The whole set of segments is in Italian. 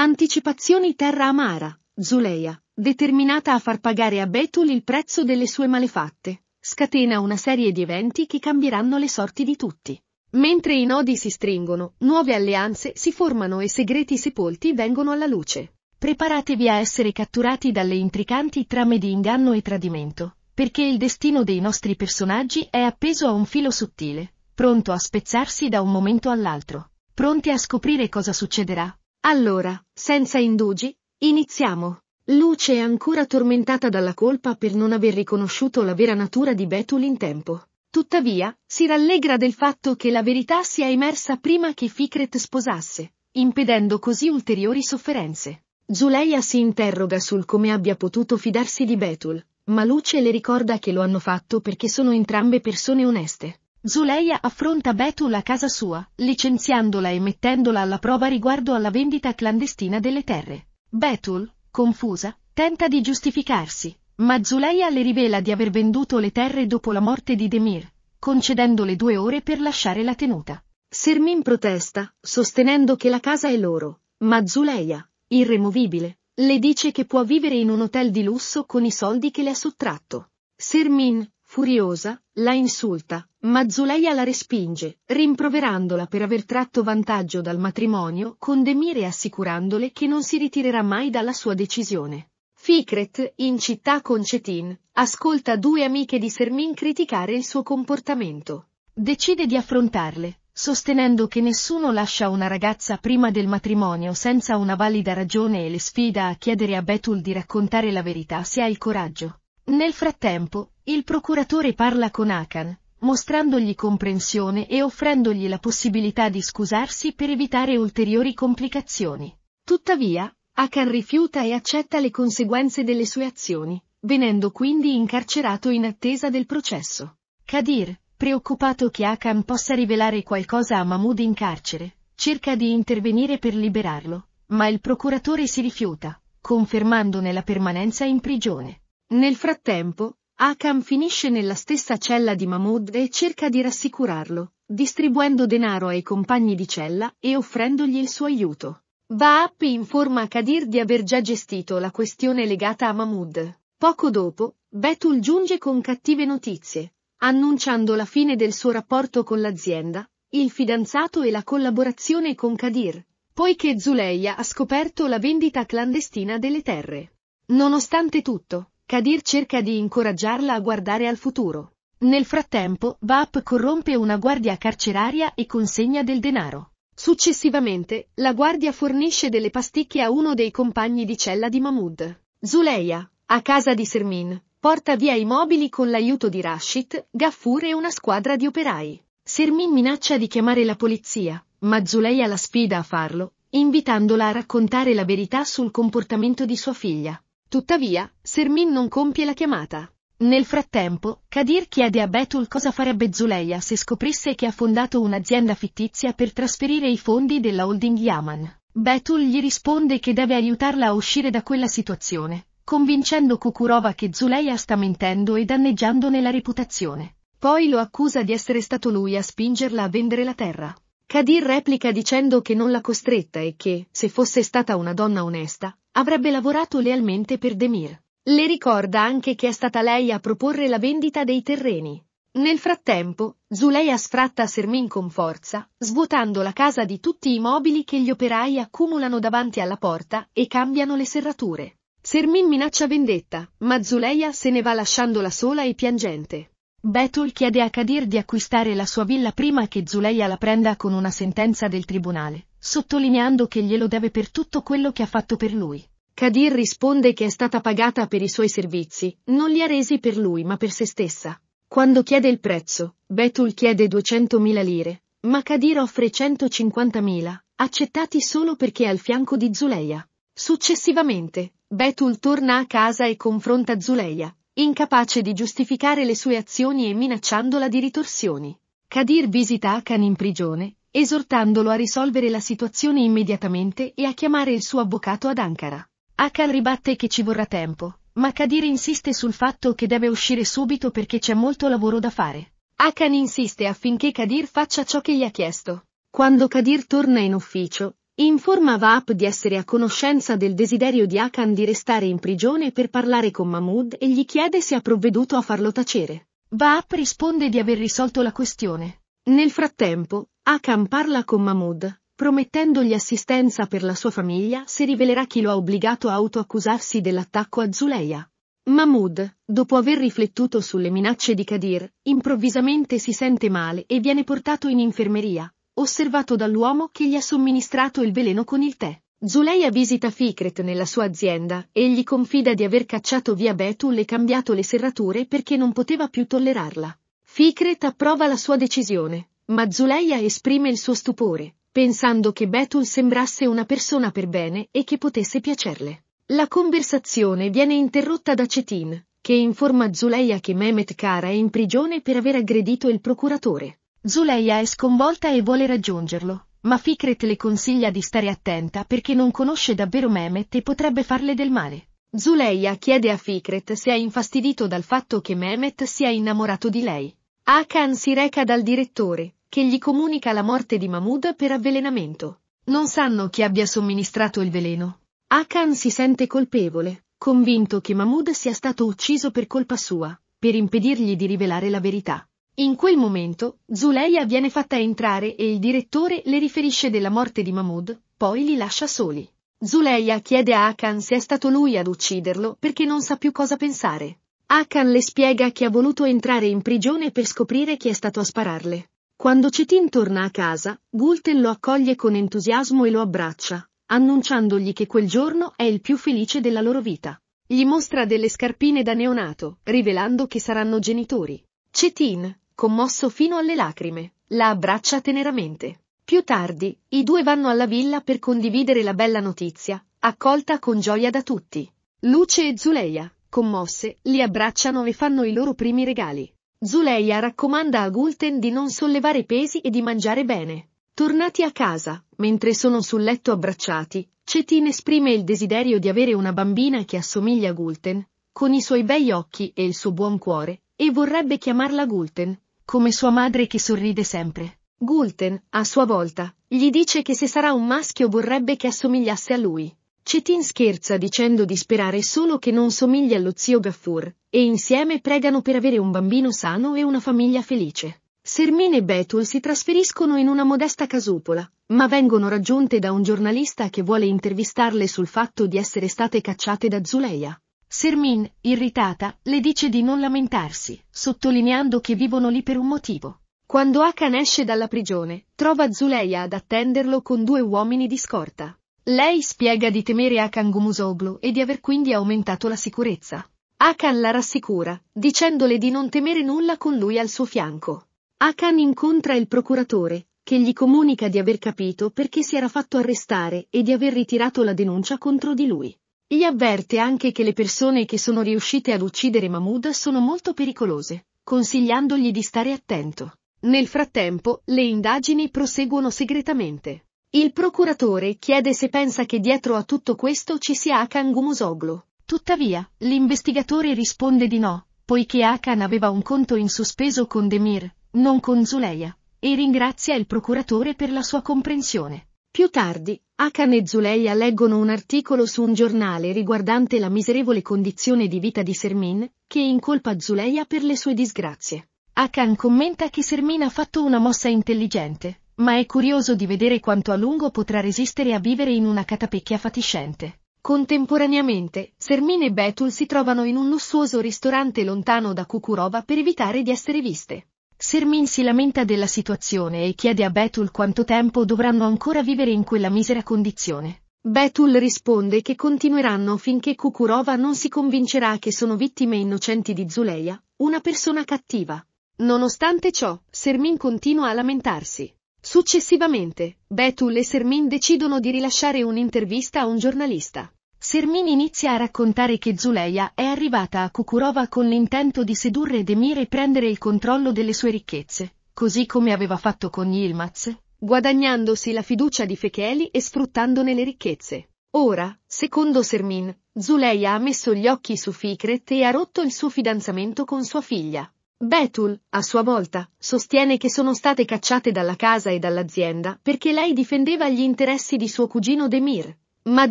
Anticipazioni Terra Amara, Zuleia, determinata a far pagare a Betul il prezzo delle sue malefatte, scatena una serie di eventi che cambieranno le sorti di tutti. Mentre i nodi si stringono, nuove alleanze si formano e segreti sepolti vengono alla luce. Preparatevi a essere catturati dalle intricanti trame di inganno e tradimento, perché il destino dei nostri personaggi è appeso a un filo sottile, pronto a spezzarsi da un momento all'altro. Pronti a scoprire cosa succederà, allora, senza indugi, iniziamo. Luce è ancora tormentata dalla colpa per non aver riconosciuto la vera natura di Betul in tempo. Tuttavia, si rallegra del fatto che la verità sia emersa prima che Fikret sposasse, impedendo così ulteriori sofferenze. Zuleia si interroga sul come abbia potuto fidarsi di Betul, ma Luce le ricorda che lo hanno fatto perché sono entrambe persone oneste. Zuleia affronta Betul a casa sua, licenziandola e mettendola alla prova riguardo alla vendita clandestina delle terre. Betul, confusa, tenta di giustificarsi, ma Zuleia le rivela di aver venduto le terre dopo la morte di Demir, concedendole due ore per lasciare la tenuta. Sermin protesta, sostenendo che la casa è loro, ma Zuleia, irremovibile, le dice che può vivere in un hotel di lusso con i soldi che le ha sottratto. Sermin, Furiosa, la insulta, ma Zuleia la respinge, rimproverandola per aver tratto vantaggio dal matrimonio con Demire e assicurandole che non si ritirerà mai dalla sua decisione. Fikret, in città con Cetin, ascolta due amiche di Sermin criticare il suo comportamento. Decide di affrontarle, sostenendo che nessuno lascia una ragazza prima del matrimonio senza una valida ragione e le sfida a chiedere a Betul di raccontare la verità se ha il coraggio. Nel frattempo, il procuratore parla con Akan, mostrandogli comprensione e offrendogli la possibilità di scusarsi per evitare ulteriori complicazioni. Tuttavia, Akan rifiuta e accetta le conseguenze delle sue azioni, venendo quindi incarcerato in attesa del processo. Kadir, preoccupato che Akan possa rivelare qualcosa a Mahmoud in carcere, cerca di intervenire per liberarlo, ma il procuratore si rifiuta, confermandone la permanenza in prigione. Nel frattempo, Akam finisce nella stessa cella di Mahmoud e cerca di rassicurarlo, distribuendo denaro ai compagni di cella e offrendogli il suo aiuto. Baap informa Kadir di aver già gestito la questione legata a Mahmoud. Poco dopo, Betul giunge con cattive notizie, annunciando la fine del suo rapporto con l'azienda, il fidanzato e la collaborazione con Kadir, poiché Zuleia ha scoperto la vendita clandestina delle terre. Nonostante tutto, Kadir cerca di incoraggiarla a guardare al futuro. Nel frattempo, Vap corrompe una guardia carceraria e consegna del denaro. Successivamente, la guardia fornisce delle pasticche a uno dei compagni di cella di Mahmood. Zuleia, a casa di Sermin, porta via i mobili con l'aiuto di Rashid, Gaffur e una squadra di operai. Sermin minaccia di chiamare la polizia, ma Zuleia la sfida a farlo, invitandola a raccontare la verità sul comportamento di sua figlia. Tuttavia, Sermin non compie la chiamata. Nel frattempo, Kadir chiede a Betul cosa farebbe Zuleia se scoprisse che ha fondato un'azienda fittizia per trasferire i fondi della holding Yaman. Betul gli risponde che deve aiutarla a uscire da quella situazione, convincendo Kukurova che Zuleia sta mentendo e danneggiandone la reputazione. Poi lo accusa di essere stato lui a spingerla a vendere la terra. Kadir replica dicendo che non l'ha costretta e che, se fosse stata una donna onesta, avrebbe lavorato lealmente per Demir. Le ricorda anche che è stata lei a proporre la vendita dei terreni. Nel frattempo, Zuleia sfratta Sermin con forza, svuotando la casa di tutti i mobili che gli operai accumulano davanti alla porta e cambiano le serrature. Sermin minaccia vendetta, ma Zuleia se ne va lasciandola sola e piangente. Betul chiede a Kadir di acquistare la sua villa prima che Zuleia la prenda con una sentenza del tribunale, sottolineando che glielo deve per tutto quello che ha fatto per lui. Kadir risponde che è stata pagata per i suoi servizi, non li ha resi per lui ma per se stessa. Quando chiede il prezzo, Betul chiede 200.000 lire, ma Kadir offre 150.000, accettati solo perché è al fianco di Zuleia. Successivamente, Betul torna a casa e confronta Zuleia, incapace di giustificare le sue azioni e minacciandola di ritorsioni. Kadir visita Akan in prigione, esortandolo a risolvere la situazione immediatamente e a chiamare il suo avvocato ad Ankara. Akan ribatte che ci vorrà tempo, ma Kadir insiste sul fatto che deve uscire subito perché c'è molto lavoro da fare. Akan insiste affinché Kadir faccia ciò che gli ha chiesto. Quando Kadir torna in ufficio, informa Vaap di essere a conoscenza del desiderio di Akan di restare in prigione per parlare con Mahmud e gli chiede se ha provveduto a farlo tacere. Vaap risponde di aver risolto la questione. Nel frattempo, Akan parla con Mahmud, promettendogli assistenza per la sua famiglia se rivelerà chi lo ha obbligato a autoaccusarsi dell'attacco a Zuleia. Mahmoud, dopo aver riflettuto sulle minacce di Kadir, improvvisamente si sente male e viene portato in infermeria, osservato dall'uomo che gli ha somministrato il veleno con il tè. Zuleia visita Fikret nella sua azienda e gli confida di aver cacciato via Betul e cambiato le serrature perché non poteva più tollerarla. Fikret approva la sua decisione, ma Zuleia esprime il suo stupore, pensando che Bethel sembrasse una persona per bene e che potesse piacerle. La conversazione viene interrotta da Cetin, che informa Zuleia che Mehmet Kara è in prigione per aver aggredito il procuratore. Zuleia è sconvolta e vuole raggiungerlo, ma Fikret le consiglia di stare attenta perché non conosce davvero Mehmet e potrebbe farle del male. Zuleia chiede a Fikret se è infastidito dal fatto che Mehmet sia innamorato di lei. Akan si reca dal direttore, che gli comunica la morte di Mahmood per avvelenamento. Non sanno chi abbia somministrato il veleno. Akan si sente colpevole, convinto che Mahmood sia stato ucciso per colpa sua, per impedirgli di rivelare la verità. In quel momento, Zuleia viene fatta entrare e il direttore le riferisce della morte di Mahmood, poi li lascia soli. Zuleia chiede a Akan se è stato lui ad ucciderlo perché non sa più cosa pensare. Akan le spiega che ha voluto entrare in prigione per scoprire chi è stato a spararle. Quando Cetin torna a casa, Gulten lo accoglie con entusiasmo e lo abbraccia, annunciandogli che quel giorno è il più felice della loro vita. Gli mostra delle scarpine da neonato, rivelando che saranno genitori. Cetin, commosso fino alle lacrime, la abbraccia teneramente. Più tardi, i due vanno alla villa per condividere la bella notizia, accolta con gioia da tutti. Luce e Zuleia, commosse, li abbracciano e fanno i loro primi regali. Zuleia raccomanda a Gulten di non sollevare pesi e di mangiare bene. Tornati a casa, mentre sono sul letto abbracciati, Cetin esprime il desiderio di avere una bambina che assomiglia a Gulten, con i suoi bei occhi e il suo buon cuore, e vorrebbe chiamarla Gulten, come sua madre che sorride sempre. Gulten, a sua volta, gli dice che se sarà un maschio vorrebbe che assomigliasse a lui. Cetin scherza dicendo di sperare solo che non somigli allo zio Gaffur, e insieme pregano per avere un bambino sano e una famiglia felice. Sermin e Betul si trasferiscono in una modesta casupola, ma vengono raggiunte da un giornalista che vuole intervistarle sul fatto di essere state cacciate da Zuleia. Sermin, irritata, le dice di non lamentarsi, sottolineando che vivono lì per un motivo. Quando Akan esce dalla prigione, trova Zuleia ad attenderlo con due uomini di scorta. Lei spiega di temere Akan Gumusoglu e di aver quindi aumentato la sicurezza. Akan la rassicura, dicendole di non temere nulla con lui al suo fianco. Akan incontra il procuratore, che gli comunica di aver capito perché si era fatto arrestare e di aver ritirato la denuncia contro di lui. Gli avverte anche che le persone che sono riuscite ad uccidere Mahmoud sono molto pericolose, consigliandogli di stare attento. Nel frattempo, le indagini proseguono segretamente. Il procuratore chiede se pensa che dietro a tutto questo ci sia Akan Gumusoglu. Tuttavia, l'investigatore risponde di no, poiché Akan aveva un conto in sospeso con Demir, non con Zuleia, e ringrazia il procuratore per la sua comprensione. Più tardi, Akan e Zuleia leggono un articolo su un giornale riguardante la miserevole condizione di vita di Sermin, che incolpa Zuleia per le sue disgrazie. Akan commenta che Sermin ha fatto una mossa intelligente, ma è curioso di vedere quanto a lungo potrà resistere a vivere in una catapecchia fatiscente. Contemporaneamente, Sermin e Betul si trovano in un lussuoso ristorante lontano da Kukurova per evitare di essere viste. Sermin si lamenta della situazione e chiede a Betul quanto tempo dovranno ancora vivere in quella misera condizione. Betul risponde che continueranno finché Kukurova non si convincerà che sono vittime innocenti di Zuleia, una persona cattiva. Nonostante ciò, Sermin continua a lamentarsi. Successivamente, Betul e Sermin decidono di rilasciare un'intervista a un giornalista. Sermin inizia a raccontare che Zuleia è arrivata a Kukurova con l'intento di sedurre Demir e prendere il controllo delle sue ricchezze, così come aveva fatto con Yilmaz, guadagnandosi la fiducia di Fecheli e sfruttandone le ricchezze. Ora, secondo Sermin, Zuleia ha messo gli occhi su Fikret e ha rotto il suo fidanzamento con sua figlia. Betul, a sua volta, sostiene che sono state cacciate dalla casa e dall'azienda perché lei difendeva gli interessi di suo cugino Demir. Ma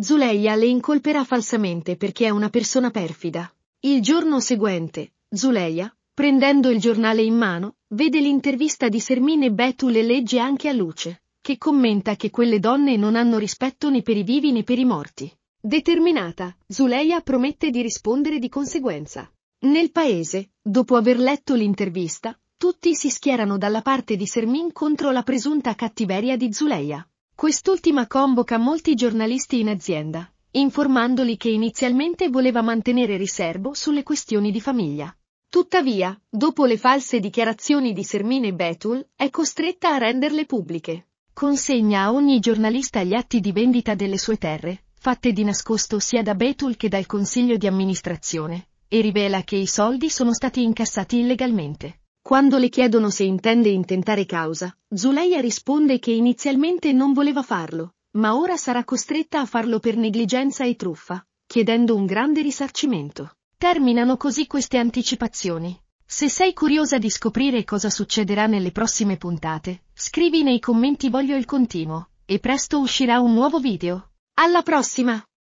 Zuleia le incolperà falsamente perché è una persona perfida. Il giorno seguente, Zuleia, prendendo il giornale in mano, vede l'intervista di Sermine Betul e legge anche a luce, che commenta che quelle donne non hanno rispetto né per i vivi né per i morti. Determinata, Zuleia promette di rispondere di conseguenza. Nel paese, dopo aver letto l'intervista, tutti si schierano dalla parte di Sermin contro la presunta cattiveria di Zuleia. Quest'ultima convoca molti giornalisti in azienda, informandoli che inizialmente voleva mantenere riservo sulle questioni di famiglia. Tuttavia, dopo le false dichiarazioni di Sermin e Betul, è costretta a renderle pubbliche. Consegna a ogni giornalista gli atti di vendita delle sue terre, fatte di nascosto sia da Betul che dal consiglio di amministrazione, e rivela che i soldi sono stati incassati illegalmente. Quando le chiedono se intende intentare causa, Zuleia risponde che inizialmente non voleva farlo, ma ora sarà costretta a farlo per negligenza e truffa, chiedendo un grande risarcimento. Terminano così queste anticipazioni. Se sei curiosa di scoprire cosa succederà nelle prossime puntate, scrivi nei commenti voglio il continuo, e presto uscirà un nuovo video. Alla prossima!